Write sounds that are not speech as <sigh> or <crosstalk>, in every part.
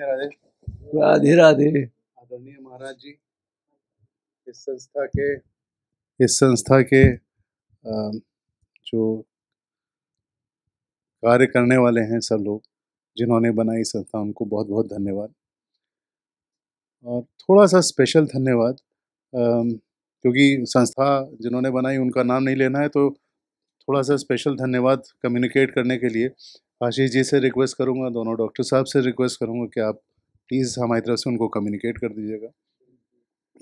राधे राधे राधे राधे आदरणीय महाराज जी इस संस्था के इस संस्था के जो कार्य करने वाले हैं सब लोग जिन्होंने बनाई संस्था उनको बहुत बहुत धन्यवाद और थोड़ा सा स्पेशल धन्यवाद क्योंकि संस्था जिन्होंने बनाई उनका नाम नहीं लेना है तो थोड़ा सा स्पेशल धन्यवाद कम्युनिकेट करने के लिए आशीष जी से रिक्वेस्ट करूँगा दोनों डॉक्टर साहब से रिक्वेस्ट करूँगा कि आप प्लीज़ हमारी तरफ से उनको कम्युनिकेट कर दीजिएगा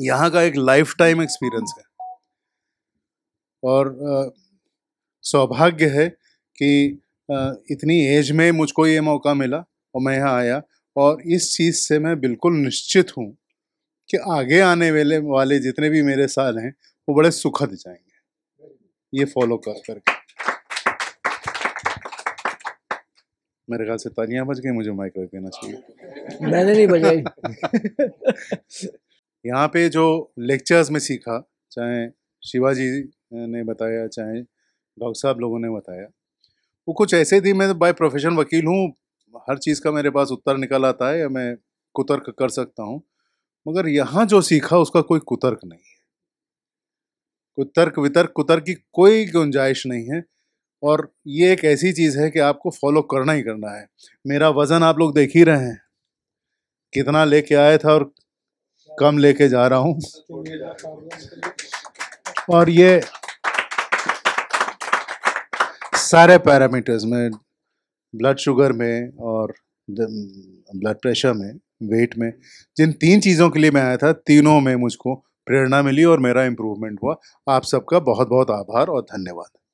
यहाँ का एक लाइफ टाइम एक्सपीरियंस है और सौभाग्य है कि आ, इतनी एज में मुझको ये मौका मिला और मैं यहाँ आया और इस चीज़ से मैं बिल्कुल निश्चित हूँ कि आगे आने वाले वाले जितने भी मेरे साल हैं वो बड़े सुखद जाएंगे ये फॉलो कर करके मेरे ख्याल से तालियां बज गई मुझे माइक रख देना चाहिए मैंने नहीं बजाई <laughs> यहाँ पे जो लेक्चर्स में सीखा चाहे शिवाजी ने बताया चाहे डॉक्टर साहब लोगों ने बताया वो कुछ ऐसे थी मैं बाय प्रोफेशन वकील हूँ हर चीज़ का मेरे पास उत्तर निकल आता है या मैं कुतर्क कर सकता हूँ मगर यहाँ जो सीखा उसका कोई कुतर्क नहीं है कोई तर्क वितर्क कुतर्क की कोई गुंजाइश नहीं है और ये एक ऐसी चीज़ है कि आपको फॉलो करना ही करना है मेरा वज़न आप लोग देख ही रहे हैं कितना लेके आया था और कम लेके जा रहा हूँ और ये सारे पैरामीटर्स में ब्लड शुगर में और ब्लड प्रेशर mm, में वेट में जिन तीन चीज़ों के लिए मैं आया था तीनों में मुझको प्रेरणा मिली और मेरा इम्प्रूवमेंट हुआ आप सबका बहुत बहुत आभार और धन्यवाद